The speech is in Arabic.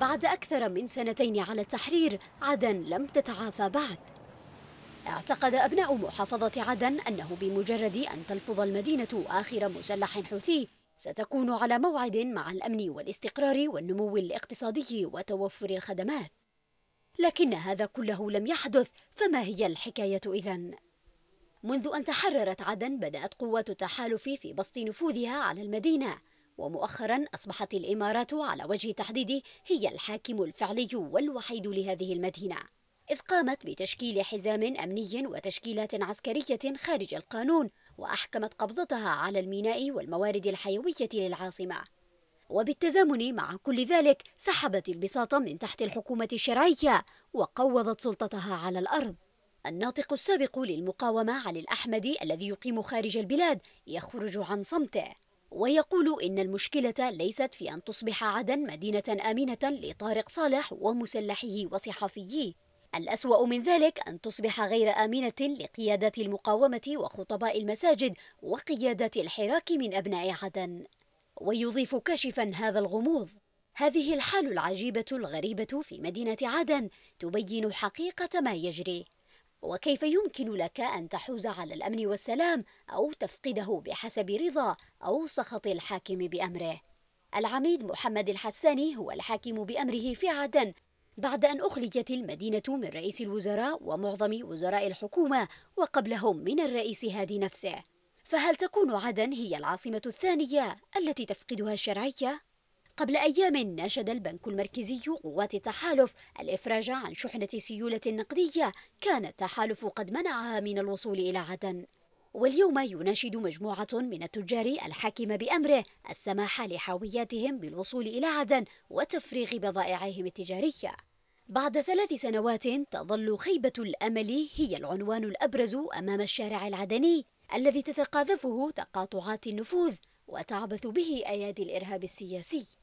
بعد أكثر من سنتين على التحرير عدن لم تتعافى بعد اعتقد أبناء محافظة عدن أنه بمجرد أن تلفظ المدينة آخر مسلح حوثي ستكون على موعد مع الأمن والاستقرار والنمو الاقتصادي وتوفر الخدمات لكن هذا كله لم يحدث فما هي الحكاية إذن؟ منذ أن تحررت عدن بدأت قوات التحالف في بسط نفوذها على المدينة ومؤخرا أصبحت الإمارات على وجه تحديد هي الحاكم الفعلي والوحيد لهذه المدينة إذ قامت بتشكيل حزام أمني وتشكيلات عسكرية خارج القانون وأحكمت قبضتها على الميناء والموارد الحيوية للعاصمة وبالتزامن مع كل ذلك سحبت البساط من تحت الحكومة الشرعية وقوضت سلطتها على الأرض الناطق السابق للمقاومة علي الأحمدي الذي يقيم خارج البلاد يخرج عن صمته ويقول إن المشكلة ليست في أن تصبح عدن مدينة آمنة لطارق صالح ومسلحيه وصحفيه الأسوأ من ذلك أن تصبح غير آمنة لقيادة المقاومة وخطباء المساجد وقيادة الحراك من أبناء عدن ويضيف كاشفا هذا الغموض هذه الحال العجيبة الغريبة في مدينة عدن تبين حقيقة ما يجري وكيف يمكن لك أن تحوز على الأمن والسلام أو تفقده بحسب رضا أو سخط الحاكم بأمره العميد محمد الحساني هو الحاكم بأمره في عدن بعد أن أخليت المدينة من رئيس الوزراء ومعظم وزراء الحكومة وقبلهم من الرئيس هادي نفسه فهل تكون عدن هي العاصمة الثانية التي تفقدها الشرعية؟ قبل أيام ناشد البنك المركزي قوات التحالف الإفراج عن شحنة سيولة نقدية كان التحالف قد منعها من الوصول إلى عدن واليوم يناشد مجموعة من التجار الحاكم بأمره السماح لحاوياتهم بالوصول إلى عدن وتفريغ بضائعهم التجارية بعد ثلاث سنوات تظل خيبة الأمل هي العنوان الأبرز أمام الشارع العدني الذي تتقاذفه تقاطعات النفوذ وتعبث به أيادي الإرهاب السياسي